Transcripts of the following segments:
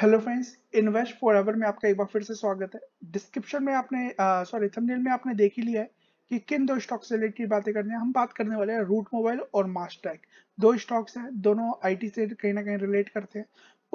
hello friends invest forever में आपका एक बार फिर से स्वागत है डिस्क्रिप्शन में आपने सॉरी थंबनेल में आपने देख ही लिया है कि किन दो स्टॉक से रिलेटेड बातें करनी है हम बात करने वाले हैं रूट मोबाइल और मास्टैक दो स्टॉक्स हैं दोनों आईटी से कहीं ना कहीं रिलेट करते हैं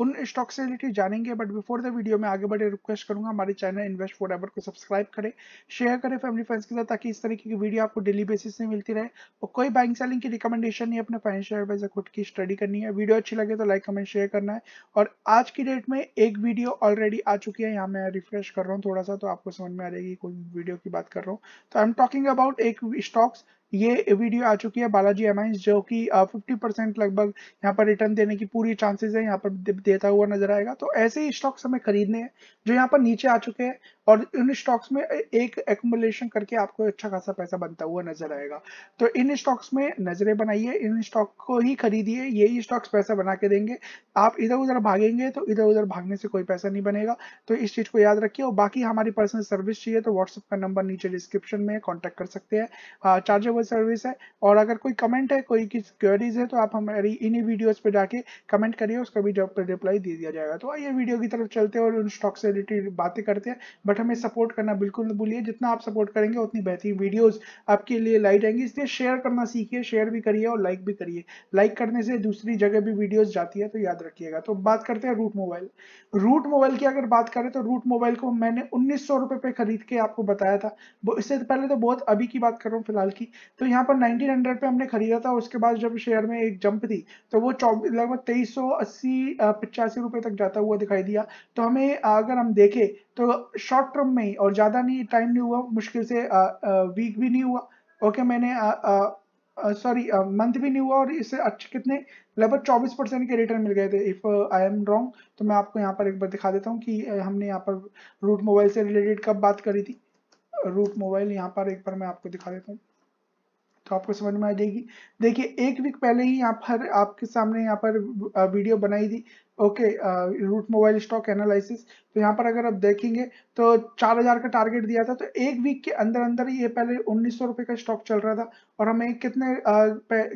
उन स्टॉक से रिलेटेड जानेंगे बट बिफोर द वीडियो में आगे बढ़े रिक्वेस्ट करूंगा हमारे चैनल इन्वेस्ट फॉर एवर को सब्सक्राइब करें शेयर करें फैमिली फ्रेंड्स के साथ ताकि इस तरीके की वीडियो आपको डेली बेसिस में मिलती रहे और कोई बैंक सेलिंग की रिकमेंडेशन नहीं अपने फाइनेंशियल एडवाइजर खुद की स्टडी करनी है वीडियो अच्छी लगे तो लाइक कमेंट शेयर करना है और आज की डेट में एक वीडियो ऑलरेडी आ चुकी है यहाँ मैं रिफ्रेश कर रहा हूँ थोड़ा सा तो आपको समझ में आ जाएगी कोई वीडियो की बात कर रहा हूँ तो आई एम टॉकिंग अबाउट एक स्टॉक्स ये वीडियो आ चुकी है बालाजी एम जो कि फिफ्टी परसेंट लगभग यहाँ पर रिटर्न देने की पूरी चांसेस है यहाँ पर देता हुआ नजर आएगा तो ऐसे ही स्टॉक्स हमें खरीदने हैं जो यहाँ पर नीचे आ चुके हैं और इन स्टॉक्स में एक एकोमोलेशन करके आपको अच्छा खासा पैसा बनता हुआ नजर आएगा तो इन स्टॉक्स में नजरें बनाइए इन स्टॉक को ही खरीदिए यही स्टॉक्स पैसा बना के देंगे आप इधर उधर भागेंगे तो इधर उधर भागने से कोई पैसा नहीं बनेगा तो इस चीज को याद रखिए और बाकी हमारी पर्सनल सर्विस चाहिए तो व्हाट्सएप का नंबर नीचे डिस्क्रिप्शन में कॉन्टेक्ट कर सकते हैं चार्जेबल वो सर्विस है और अगर कोई कमेंट है कोई की क्वेरीज है तो आप हमारी इन्हीं वीडियोस पे जाके कमेंट करिए उसका भी जॉब पर रिप्लाई दे दिया जाएगा तो आइए वीडियो की तरफ चलते हैं और उन स्टॉक से रिलेटेड बातें करते हैं बट हमें सपोर्ट करना बिल्कुल भूलिए जितना आप सपोर्ट करेंगे उतनी बेहतरीन वीडियोज आपके लिए लाई जाएंगी इसलिए शेयर करना सीखिए शेयर भी करिए और लाइक भी करिए लाइक करने से दूसरी जगह भी वीडियोज जाती है तो याद रखिएगा तो बात करते हैं रूट मोबाइल रूट मोबाइल की अगर बात करें तो रूट मोबाइल को मैंने उन्नीस सौ रुपए पे खरीद के आपको बताया था इससे पहले तो बहुत अभी की बात कर रहा हूँ फिलहाल की तो यहाँ पर 1900 पे हमने खरीदा था उसके बाद जब शेयर में एक जंप थी तो वो लगभग तेईस सौ अस्सी पचासी रुपए तक जाता हुआ दिखाई दिया तो हमें अगर हम देखें तो शॉर्ट टर्म में ही और ज़्यादा नहीं टाइम नहीं हुआ मुश्किल से आ, आ, वीक भी नहीं हुआ ओके मैंने सॉरी मंथ भी नहीं हुआ और इससे अच्छे कितने लगभग 24 परसेंट के रिटर्न मिल गए थे इफ़ आई एम रॉन्ग तो मैं आपको यहाँ पर एक बार दिखा देता हूँ कि हमने यहाँ पर रूट मोबाइल से रिलेटेड कब बात करी थी रूट मोबाइल यहाँ पर एक बार मैं आपको दिखा देता हूँ तो आपको समझ में आ जाएगी देखिए एक वीक पहले ही यहाँ पर आपके सामने यहाँ पर वीडियो बनाई थी okay Route Mobile stock analysis तो यहाँ पर अगर आप देखेंगे तो 4000 का टारगेट दिया था तो एक वीक के अंदर अंदर ये पहले उन्नीस रुपए का स्टॉक चल रहा था और हमें कितने आ,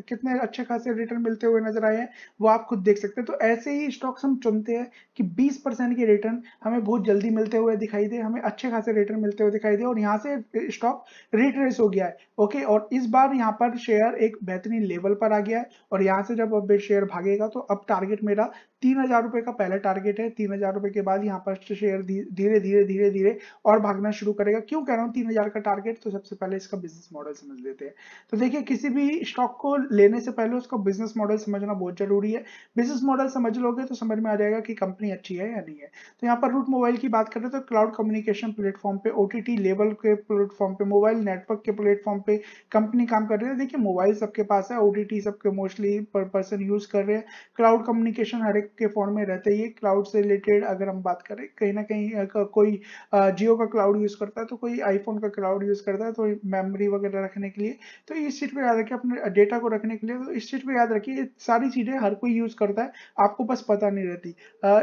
कितने अच्छे खासे रिटर्न मिलते हुए नजर आए हैं वो आप खुद देख सकते हैं तो ऐसे ही स्टॉक्स हम चुनते हैं कि 20 परसेंट के रिटर्न हमें बहुत जल्दी मिलते हुए दिखाई दे हमें अच्छे खासे रिटर्न मिलते हुए दिखाई दे और यहाँ से स्टॉक रिट्रेस हो गया है ओके और इस बार यहाँ पर शेयर एक बेहतरीन लेवल पर आ गया है और यहाँ से जब अब शेयर भागेगा तो अब टारगेट मेरा तीन हजार रुपए का पहला टारगेट है तीन हजार रुपए के बाद यहाँ पर सबसे शेयर धीरे धीरे धीरे धीरे और भागना शुरू करेगा क्यों कह रहा हूँ तीन हजार का टारगेट तो सबसे पहले इसका बिजनेस मॉडल समझ लेते हैं तो देखिए किसी भी स्टॉक को लेने से पहले उसका बिजनेस मॉडल समझना बहुत जरूरी है बिजनेस मॉडल समझ लोगे तो समझ में आ जाएगा कि कंपनी अच्छी है या नहीं है तो यहाँ पर रूट मोबाइल की बात करें तो क्लाउड कम्युनिकेशन प्लेटफॉर्म पे ओ लेवल के प्लेटफॉर्म पे मोबाइल नेटवर्क के प्लेटफॉर्म पे कंपनी काम कर रही है देखिए मोबाइल सबके पास है ओ सबके मोस्टली पर पर्सन यूज कर रहे हैं क्लाउड कम्युनिकेशन हर एक के फोन में रहते ही क्लाउड से रिलेटेड अगर हम बात करें कहीं ना कहीं कोई जियो का क्लाउड यूज़ करता है तो कोई आईफोन का क्लाउड यूज़ करता है तो मेमोरी वगैरह रखने के लिए तो इस चीज़ को याद रखिए अपने डेटा को रखने के लिए तो इस चीज़ को याद रखिए सारी चीज़ें हर कोई यूज़ करता है आपको बस पता नहीं रहती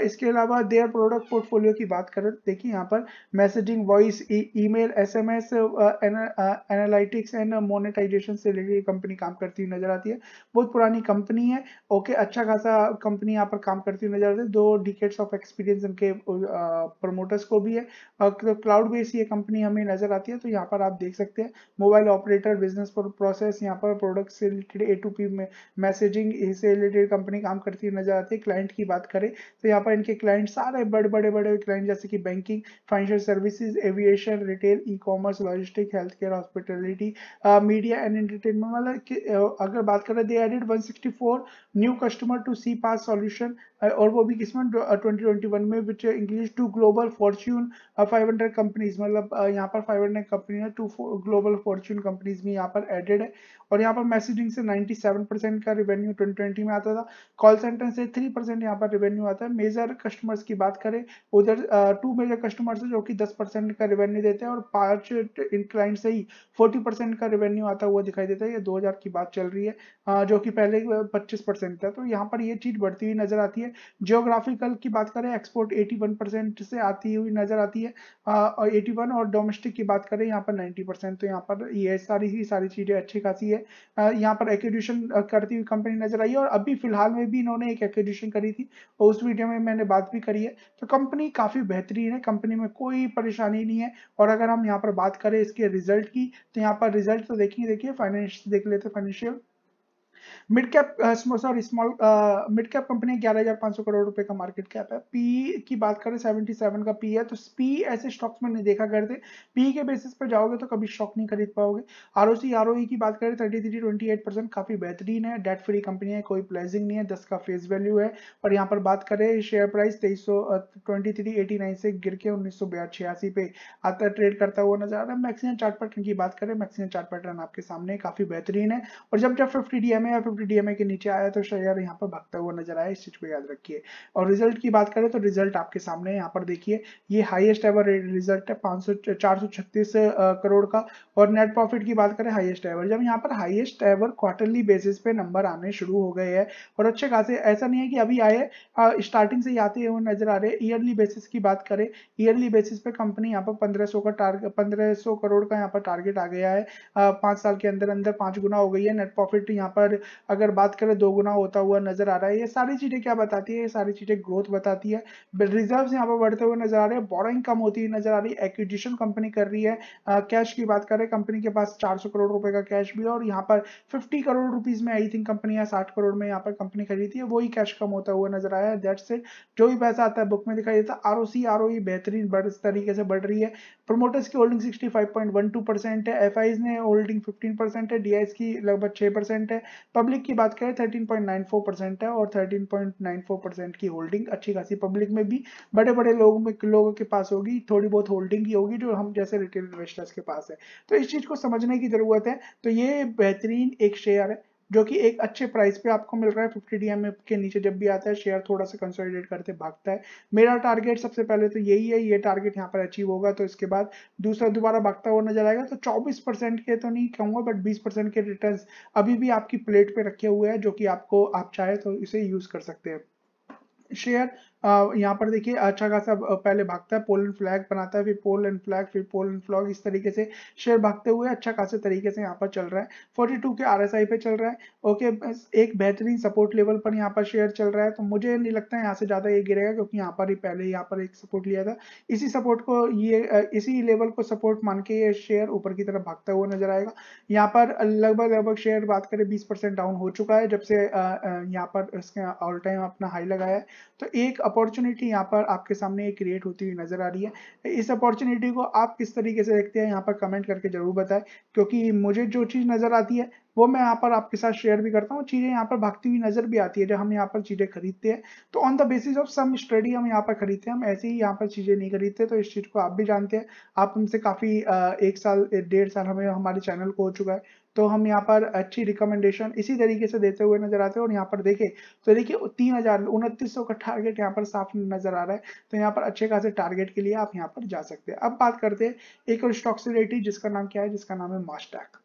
इसके अलावा देयर प्रोडक्ट पोर्टफोलियो की बात करें तो देखिए यहाँ पर messaging voice email S M S analytics and monetisation से रिलेटेड कंपनी काम करती हुई नजर आती है बहुत पुरानी कंपनी है ओके अच्छा खासा कंपनी यहाँ पर काम करती हुई नजर आती है दो डिकेट्स ऑफ एक्सपीरियंस इनके प्रमोटर्स को भी है क्लाउड बेस्ड ये कंपनी हमें नजर आती है तो यहाँ पर आप देख सकते हैं मोबाइल ऑपरेटर बिजनेस प्रोसेस यहाँ पर प्रोडक्ट से रिलेटेड ए टू पी में मैसेजिंग से रिलेटेड कंपनी काम करती हुई नजर आती है क्लाइंट की बात करें तो यहाँ पर इनके क्लाइंट सारे बड़े बड़े बड़े क्लाइंट जैसे कि banking financial services aviation retail e commerce logistic healthcare hospitality media and entertainment मतलब अगर बात करें they added 164 new customer to CPaaS solution और वो भी किसमें ट्वेंटी ट्वेंटी वन में which increase to global Fortune five hundred companies मतलब यहाँ पर फाइव हंड्रेड कंपनी है टू ग्लोबल फॉर्च्यून कंपनीज भी यहाँ पर एडेड है और यहाँ पर मैसेजिंग से नाइन्टी सेवन परसेंट का रेवेन्यू ट्वेंटी ट्वेंटी में आता था कॉल सेंटर से थ्री परसेंट यहाँ पर रेवेन्यू आता है मेजर कस्टमर्स की बात करें उधर टू मेजर कस्टमर्स है जो कि दस परसेंट का रेवेन्यू देते हैं और पाँच क्लाइंट से ही फोर्टी परसेंट का रेवेन्यू आता हुआ दिखाई देता है ये दो हजार की बात चल रही है जो कि पहले पच्चीस परसेंट था तो यहाँ पर ये चीज़ बढ़ती हुई नजर आती है जियोग्राफिकल की बात करें एक्सपोर्ट 81 परसेंट से आती हुई नजर आती है और 81 और डोमेस्टिक की बात करें यहाँ पर 90 परसेंट तो यहाँ पर ये सारी ही सारी चीज़ें अच्छी खासी है यहाँ पर एक्यूडिशन करती हुई कंपनी नजर आई है और अभी फिलहाल में भी इन्होंने एक एक्यूडिशन करी थी और उस वीडियो में मैंने बात भी करी है तो कंपनी काफ़ी बेहतरीन है कंपनी में कोई परेशानी नहीं है और अगर हम यहाँ पर बात करें इसके रिजल्ट की तो यहाँ पर रिजल्ट तो देखिए देखिए फाइनेंशियल देख लेते financial mid cap sorry small mid cap company ग्यारह हजार पांच सौ करोड़ रुपए का मार्केट कैप है पी की बात करें सेवेंटी सेवन का पी है तो पी ऐसे स्टॉक्स में नहीं देखा करते पी के बेसिस पर जाओगे तो कभी स्टॉक नहीं खरीद पाओगे are O C R O ई की बात करें thirty three twenty eight percent काफी बेहतरीन है डेट फ्री कंपनी है कोई प्लेजिंग नहीं है दस का फेस वैल्यू है और यहाँ पर बात करें शेयर प्राइस तेईस सौ ट्वेंटी थ्री एटी नाइन से गिर के उन्नीस सौ छियासी पे आता ट्रेड करता हुआ नजर आ रहा है मैक्सिमम चार्ट पैटर्न की बात करें मैक्सिमम चार्ट पैटर्न आपके सामने काफी बेहतरीन है और जब जब फिफ्टी डी एम ए या पर डीएमए के नीचे आया तो शेयर यहाँ पर भगता हुआ नजर आया इस चीज को याद रखिए और रिजल्ट की बात करें तो रिजल्ट आपके सामने यहाँ पर देखिए ये हाईएस्ट एवर रिजल्ट है पांच करोड़ का और नेट प्रॉफिट की बात करें हाईएस्ट एवर जब यहाँ पर हाईएस्ट एवर क्वार्टरली बेसिस पे नंबर आने शुरू हो गए हैं और अच्छे खासे ऐसा नहीं है कि अभी आए स्टार्टिंग से आते हुए नजर आ रहे हैं ईयरली बेसिस की बात करें ईयरली बेसिस पे कंपनी यहाँ पर पंद्रह का टारगेट पंद्रह करोड़ का यहाँ पर टारगेट आ गया है पांच साल के अंदर अंदर पांच गुना हो गई है नेट प्रॉफिट यहाँ पर अगर बात करें दोगुना होता हुआ नजर आ रहा है ये सारी चीजें क्या बताती है ये सारी चीजें ग्रोथ बताती है रिजर्व यहाँ पर बढ़ते हुए नजर आ रहे हैं बोरिंग कम होती हुई नजर आ रही है एक्विजिशन कंपनी कर रही है कैश की बात करें कंपनी के पास चार करोड़ रुपए का कैश भी है और यहाँ पर फिफ्टी करोड़ रुपीज में आई थिंक कंपनी या साठ करोड़ में यहाँ पर कंपनी खरीदी है वही कैश कम होता हुआ नजर आया है जो भी पैसा आता है बुक में दिखाई देता है आर ओ e बेहतरीन बढ़ तरीके से बढ़ रही है प्रमोटर्स की होल्डिंग 65.12 परसेंट है एफ ने होल्डिंग 15 परसेंट है डी की लगभग 6 परसेंट है पब्लिक की बात करें 13.94 परसेंट है और 13.94 परसेंट की होल्डिंग अच्छी खासी पब्लिक में भी बड़े बड़े लोगों में लोगों के पास होगी थोड़ी बहुत होल्डिंग ही होगी जो हम जैसे रिटेल इन्वेस्टर्स के पास है तो इस चीज़ को समझने की ज़रूरत है तो ये बेहतरीन एक शेयर है जो कि एक अच्छे प्राइस पे आपको मिल रहा है फिफ्टी डी के नीचे जब भी आता है शेयर थोड़ा सा कंसोलिडेट करते भागता है मेरा टारगेट सबसे पहले तो यही है ये टारगेट यहाँ पर अचीव होगा तो इसके बाद दूसरा दोबारा भागता हुआ नजर आएगा तो 24 परसेंट के तो नहीं कहूंगा बट 20 परसेंट के रिटर्न अभी भी आपकी प्लेट पे रखे हुए हैं जो कि आपको आप चाहे तो इसे यूज कर सकते हैं शेयर यहाँ पर देखिए अच्छा खासा पहले भागता है पोलैंड फ्लैग बनाता है फिर पोलैंड फ्लैग फिर पोलैंड फ्लॉग इस तरीके से शेयर भागते हुए अच्छा खासे तरीके से यहाँ पर चल रहा है 42 के आरएसआई पे चल रहा है ओके एक बेहतरीन सपोर्ट लेवल पर यहाँ पर शेयर चल रहा है तो मुझे नहीं लगता है यहाँ से ज़्यादा ये गिरेगा क्योंकि यहाँ पर ही पहले यहाँ पर एक सपोर्ट लिया था इसी सपोर्ट को ये इसी लेवल को सपोर्ट मान के ये शेयर ऊपर की तरफ भागता हुआ नजर आएगा यहाँ पर लगभग लगभग शेयर बात करें बीस डाउन हो चुका है जब से यहाँ पर इसके ऑल टाइम अपना हाई लगाया है तो एक अपॉर्चुनिटी यहाँ पर आपके सामने क्रिएट होती हुई नजर आ रही है इस अपॉर्चुनिटी को आप किस तरीके से देखते हैं यहाँ पर कमेंट करके जरूर बताएं क्योंकि मुझे जो चीज़ नज़र आती है वो मैं यहाँ पर आपके साथ शेयर भी करता हूँ चीज़ें यहाँ पर भागती हुई नज़र भी आती है जब हम यहाँ पर चीज़ें खरीदते हैं तो on the basis of some study हम यहाँ पर खरीदते हैं हम ऐसे ही यहाँ पर चीज़ें नहीं खरीदते तो इस चीज़ को आप भी जानते हैं आप हमसे काफ़ी एक साल डेढ़ साल हमें हमारे चैनल को हो चुका है तो हम यहाँ पर अच्छी रिकमेंडेशन इसी तरीके से देते हुए नजर आते हैं और यहाँ पर देखें तो देखिए तीन हजार उनतीस सौ का टारगेट यहाँ पर साफ नजर आ रहा है तो यहाँ पर अच्छे खासे टारगेट के लिए आप यहाँ पर जा सकते हैं अब बात करते हैं एक और स्टॉक से जिसका नाम क्या है जिसका नाम है मास्टैक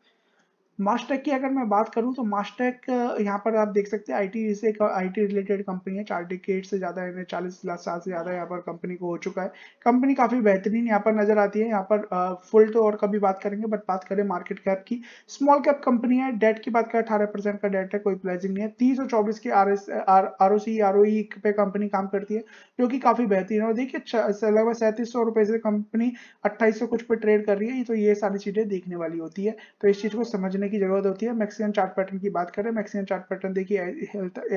मास्टेक की अगर मैं बात करूं तो मास्टेक यहाँ पर आप देख सकते हैं आईटी से आई रिलेटेड कंपनी है चार डिकेट से ज़्यादा यानी चालीस लाख साल से ज़्यादा यहाँ पर कंपनी को हो चुका है कंपनी काफ़ी बेहतरीन यहाँ पर नज़र आती है यहाँ पर फुल तो और कभी बात करेंगे बट बात करें मार्केट कैप की स्मॉल कैप कंपनी है डेट की बात करें अठारह का डेट है कोई प्लेजिंग नहीं है तीस और चौबीस की R S R O C R पे कंपनी काम करती है जो की काफ़ी बेहतरीन है और देखिए लगभग सैंतीस सौ से कंपनी अट्ठाईस सौ कुछ पे ट्रेड कर रही है तो ये सारी चीज़ें देखने वाली होती है तो इस चीज़ को समझने की जरूरत होती है मैक्सिमम चार्ट पैटर्न की बात करें मैक्सिमम चार्ट पैटर्न देखिए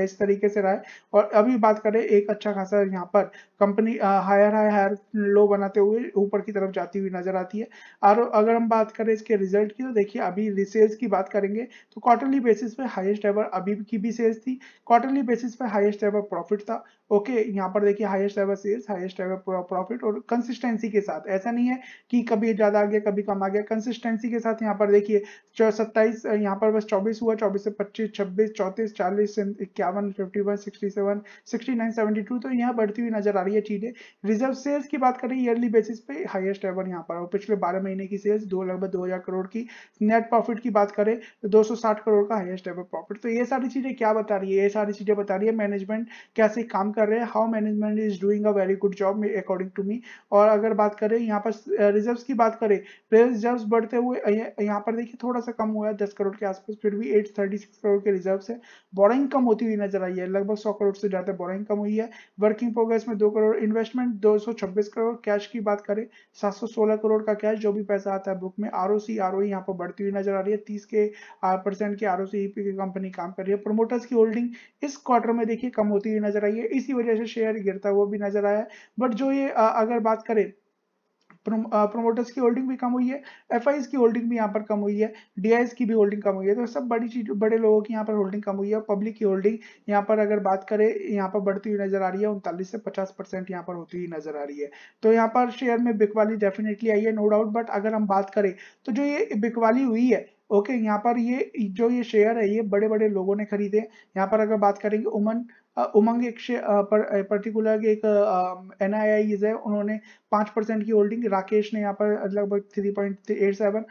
इस तरीके से रहा है और अभी बात करें एक अच्छा खासा यहाँ पर company higher high higher low बनाते हुए ऊपर की तरफ जाती हुई नजर आती है और अगर हम बात करें इसके रिजल्ट की तो देखिए अभी सेल्स की बात करेंगे तो क्वार्टरली बेसिस पे हाइस्ट एवर अभी की भी सेल्स थी क्वार्टरली बेसिस पे हाइस्ट एवर प्रॉफिट था ओके okay, यहाँ पर देखिए highest ever sales highest ever profit और कंसिस्टेंसी के साथ ऐसा नहीं है कि कभी ज्यादा आ गया कभी कम आ गया कंसिस्टेंसी के साथ यहाँ पर देखिए सत्ताईस यहाँ पर बस चौबीस हुआ चौबीस से पच्चीस छब्बीस चौंतीस चालीस इक्यावन fifty one sixty seven sixty nine seventy two तो यहाँ बढ़ती हुई नजर आ रही है चीजें रिजर्व सेल्स की बात करें ईयरली बेसिस पे हाईएस्ट एवर यहाँ पर पिछले बारह महीने की सेल्स दो लगभग दो हजार करोड़ की नेट प्रॉफिट की बात करें तो दो सौ साठ करोड़ का हाइएस्ट एवर प्रॉफिट तो ये सारी चीजें क्या बता रही है ये सारी चीजें बता रही है मैनेजमेंट कैसे काम कर कर रहे हैं how management is doing a very good job according to me और अगर बात करें यहाँ पर रिजर्व की बात करें रिजर्व बढ़ते हुए यहाँ पर देखिए थोड़ा सा कम हुआ है दस करोड़ के आसपास फिर भी एट थर्टी सिक्स करोड़ के रिजर्व है बोरिंग कम होती हुई नजर आई है लगभग सौ करोड़ से ज्यादा बोरिंग कम हुई है वर्किंग प्रोग्रेस में दो करोड़ इन्वेस्टमेंट दो सौ छब्बीस करोड़ कैश की बात करें सात सौ सोलह करोड़ का कैश जो भी पैसा आता है बुक में are O C R O यहाँ पर बढ़ती हुई नजर आ रही है तीस के परसेंट की आर ओ सी की कंपनी काम कर रही है प्रोमोटर्स की होल्डिंग इस क्वार्टर में देखिए कम होती हुई नजर आई है इसी जिसकी वजह से शेयर गिरता हुआ भी नजर आया बट जो ये अगर बात करें प्रोमोटर्स की होल्डिंग भी कम हुई है एफ की होल्डिंग भी यहाँ पर कम हुई है डी की भी होल्डिंग कम हुई है तो सब बड़ी चीज बड़े लोगों की यहाँ पर होल्डिंग कम हुई है और पब्लिक की होल्डिंग यहाँ पर अगर बात करें यहाँ पर बढ़ती हुई नजर आ रही है उनतालीस से 50 परसेंट यहाँ पर होती हुई नजर आ रही है तो यहाँ पर शेयर में बिकवाली डेफिनेटली आई है नो डाउट बट अगर हम बात करें तो जो ये बिकवाली हुई है ओके यहाँ पर ये जो ये शेयर है ये बड़े बड़े लोगों ने खरीदे यहाँ पर अगर बात करेंगे उमन उमंग एक पर्टिकुलर एक एन है उन्होंने पांच परसेंट की होल्डिंग राकेश ने यहाँ पर लगभग थ्री पॉइंट एट सेवन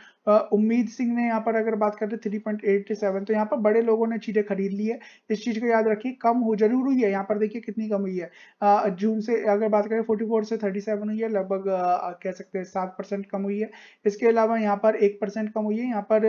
उम्मीद सिंह ने यहाँ पर अगर बात करें थ्री पॉइंट एट सेवन तो यहाँ पर बड़े लोगों ने चीज़ें खरीद ली है इस चीज़ को याद रखिए कम हो जरूर हुई है यहाँ पर देखिए कितनी कम हुई है जून से अगर बात करें फोर्टी फोर से थर्टी सेवन हुई है लगभग कह सकते हैं सात परसेंट कम हुई है इसके अलावा यहाँ पर एक परसेंट कम हुई है यहाँ पर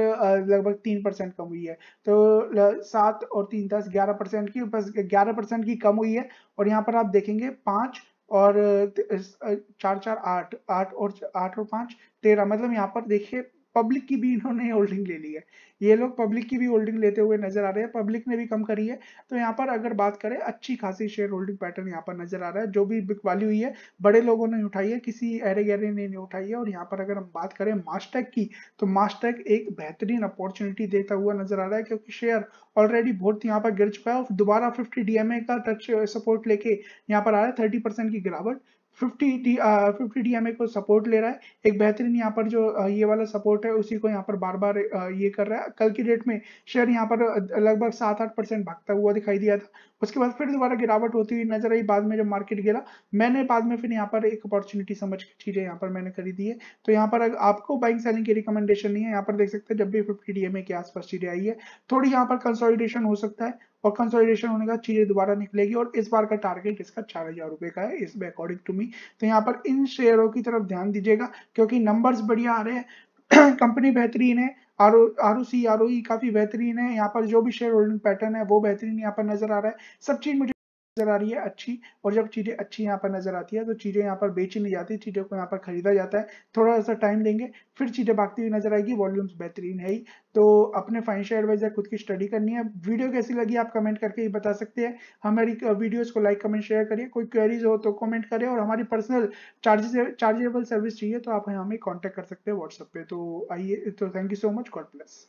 लगभग तीन परसेंट कम हुई है तो सात और तीन दस ग्यारह परसेंट की बस ग्यारह परसेंट की कम हुई है और यहाँ पर आप देखेंगे पांच और चार चार आठ आठ और आठ और पांच तेरह मतलब यहाँ पर देखिए पब्लिक की भी इन्होंने होल्डिंग ले ली है ये लोग पब्लिक की भी होल्डिंग लेते हुए नजर आ रहे हैं पब्लिक ने भी कम करी है तो यहाँ पर अगर बात करें अच्छी खासी शेयर होल्डिंग पैटर्न यहाँ पर नजर आ रहा है जो भी बिक वाली हुई है बड़े लोगों ने उठाई है किसी एरे गहरे ने नहीं उठाई है और यहाँ पर अगर हम बात करें मास्टेक की तो मास्टेक एक बेहतरीन अपॉर्चुनिटी देता हुआ नजर आ रहा है क्योंकि शेयर ऑलरेडी बहुत यहाँ पर गिर चुका है और दोबारा फिफ्टी डीएमए का टच सपोर्ट लेके यहाँ पर आ रहा है थर्टी की गिरावट फिफ्टी डी फिफ्टी एम को सपोर्ट ले रहा है एक बेहतरीन यहाँ पर जो ये वाला सपोर्ट है उसी को यहाँ पर बार बार ये कर रहा है कल की डेट में शेयर यहाँ पर लगभग सात आठ परसेंट भागता हुआ दिखाई दिया था उसके बाद फिर दोबारा गिरावट होती हुई नजर आई बाद में जब मार्केट गिरा मैंने बाद में फिर यहाँ पर एक अपॉर्चुनिटी समझ के चीजें यहाँ पर मैंने खरीदी है तो यहाँ पर आपको बाइंग सेलिंग की रिकमेंडेशन नहीं है यहाँ पर देख सकते हैं जब भी फिफ्टी डी के आसपास चीजें आई है थोड़ी यहाँ पर कंसोलिडेशन हो सकता है और कंसोलिडेशन होने का चीजें दोबारा निकलेगी और इस बार का टारगेट इसका चार हजार रुपए का है इस अकॉर्डिंग टू मी तो यहाँ पर इन शेयरों की तरफ ध्यान दीजिएगा क्योंकि नंबर्स बढ़िया आ रहे हैं कंपनी बेहतरीन है are O C R O काफी बेहतरीन है यहाँ पर जो भी शेयर होल्डिंग पैटर्न है वो बेहतरीन यहाँ पर नजर आ रहा है सब चीज मुझे नजर आ रही है अच्छी और जब चीज़ें अच्छी यहाँ पर नजर आती है तो चीज़ें यहाँ पर बेची नहीं जाती चीज़ों को यहाँ पर खरीदा जाता है थोड़ा सा टाइम देंगे फिर चीज़ें भागती हुई नजर आएगी वॉल्यूम्स बेहतरीन है ही तो अपने फाइनेंशियल एडवाइजर खुद की स्टडी करनी है वीडियो कैसी लगी आप कमेंट करके ही बता सकते हैं हमारी वीडियोज को लाइक कमेंट शेयर करिए कोई क्वेरीज हो तो कमेंट करें और हमारी पर्सनल चार्जेबल सर्विस चाहिए तो आप हमें कॉन्टैक्ट कर सकते हैं व्हाट्सएप पे तो आइए तो thank you so much god plus